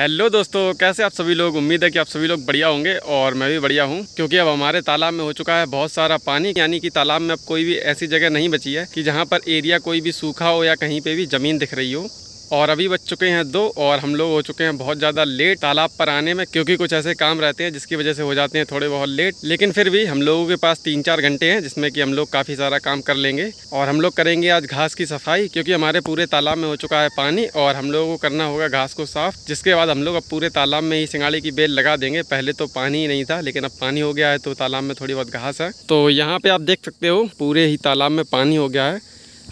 hello दोस्तों कैसे आप सभी लोग उम्मीद है कि आप सभी लोग बढ़िया होंगे और मैं भी बढ़िया हूँ क्योंकि अब हमारे तालाब में हो चुका है बहुत सारा पानी यानी कि तालाब में अब कोई भी ऐसी जगह नहीं बची है कि जहाँ पर एरिया कोई भी सूखा हो या कहीं पे भी ज़मीन दिख रही हो और अभी बच चुके हैं दो और हम लोग हो चुके हैं बहुत ज़्यादा लेट तालाब पर आने में क्योंकि कुछ ऐसे काम रहते हैं जिसकी वजह से हो जाते हैं थोड़े बहुत लेट लेकिन फिर भी हम लोगों के पास तीन चार घंटे हैं जिसमें कि हम लोग काफ़ी सारा काम कर लेंगे और हम लोग करेंगे आज घास की सफाई क्योंकि हमारे पूरे तालाब में हो चुका है पानी और हम लोगों को करना होगा घास को साफ जिसके बाद हम लोग अब पूरे तालाब में ही सिंगाड़ी की बेल लगा देंगे पहले तो पानी ही नहीं था लेकिन अब पानी हो गया है तो तालाब में थोड़ी बहुत घास है तो यहाँ पे आप देख सकते हो पूरे ही तालाब में पानी हो गया है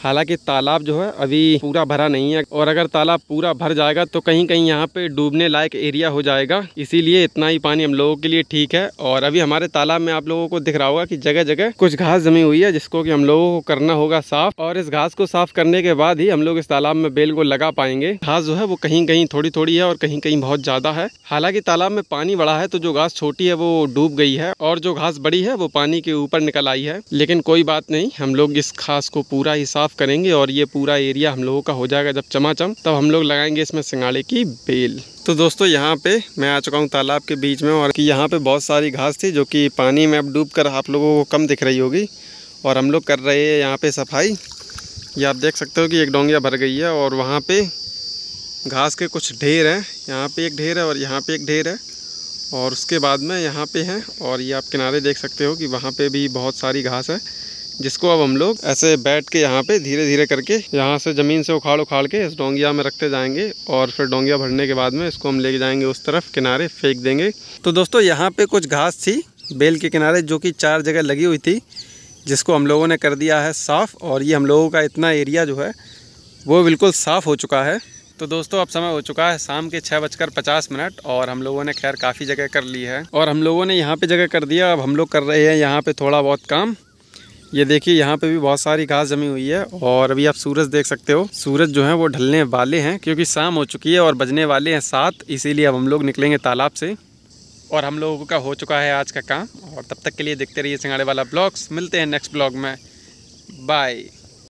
हालांकि तालाब जो है अभी पूरा भरा नहीं है और अगर तालाब पूरा भर जाएगा तो कहीं कहीं यहाँ पे डूबने लायक एरिया हो जाएगा इसीलिए इतना ही पानी हम लोगों के लिए ठीक है और अभी हमारे तालाब में आप लोगों को दिख रहा होगा कि जगह जगह कुछ घास जमी हुई है जिसको कि हम लोगों को करना होगा साफ और इस घास को साफ करने के बाद ही हम लोग इस तालाब में बेल को लगा पाएंगे घास जो है वो कहीं कहीं थोड़ी थोड़ी है और कहीं कहीं बहुत ज्यादा है हालांकि तालाब में पानी बड़ा है तो जो घास छोटी है वो डूब गई है और जो घास बड़ी है वो पानी के ऊपर निकल आई है लेकिन कोई बात नहीं हम लोग इस घास को पूरा ही साफ साफ़ करेंगे और ये पूरा एरिया हम लोगों का हो जाएगा जब चमाचम तब हम लोग लगाएंगे इसमें सिंगाड़े की बेल तो दोस्तों यहाँ पे मैं आ चुका हूँ तालाब के बीच में और कि यहाँ पे बहुत सारी घास थी जो कि पानी में अब डूब कर आप लोगों को कम दिख रही होगी और हम लोग कर रहे हैं यहाँ पर सफाई ये आप देख सकते हो कि एक डोंगिया भर गई है और वहाँ पर घास के कुछ ढेर हैं यहाँ पर एक ढेर है और यहाँ पे एक ढेर है और उसके बाद में यहाँ पे हैं और ये आप किनारे देख सकते हो कि वहाँ पे भी बहुत सारी घास है जिसको अब हम लोग ऐसे बैठ के यहाँ पे धीरे धीरे करके यहाँ से ज़मीन से उखाड़ उखाड़ के इस डोंगिया में रखते जाएंगे और फिर डोंगिया भरने के बाद में इसको हम लेके जाएंगे उस तरफ किनारे फेंक देंगे तो दोस्तों यहाँ पे कुछ घास थी बेल के किनारे जो कि चार जगह लगी हुई थी जिसको हम लोगों ने कर दिया है साफ़ और ये हम लोगों का इतना एरिया जो है वो बिल्कुल साफ़ हो चुका है तो दोस्तों अब समय हो चुका है शाम के छः बजकर पचास मिनट और हम लोगों ने खैर काफ़ी जगह कर ली है और हम लोगों ने यहाँ पे जगह कर दिया अब हम लोग कर रहे हैं यहाँ पे थोड़ा बहुत काम ये देखिए यहाँ पे भी बहुत सारी घास जमी हुई है और अभी आप सूरज देख सकते हो सूरज जो है वो ढलने वाले हैं क्योंकि शाम हो चुकी है और बजने वाले हैं सात इसीलिए अब हम लोग निकलेंगे तालाब से और हम लोगों का हो चुका है आज का काम और तब तक के लिए देखते रहिए सिंगाड़े वाला ब्लॉग्स मिलते हैं नेक्स्ट ब्लॉग में बाय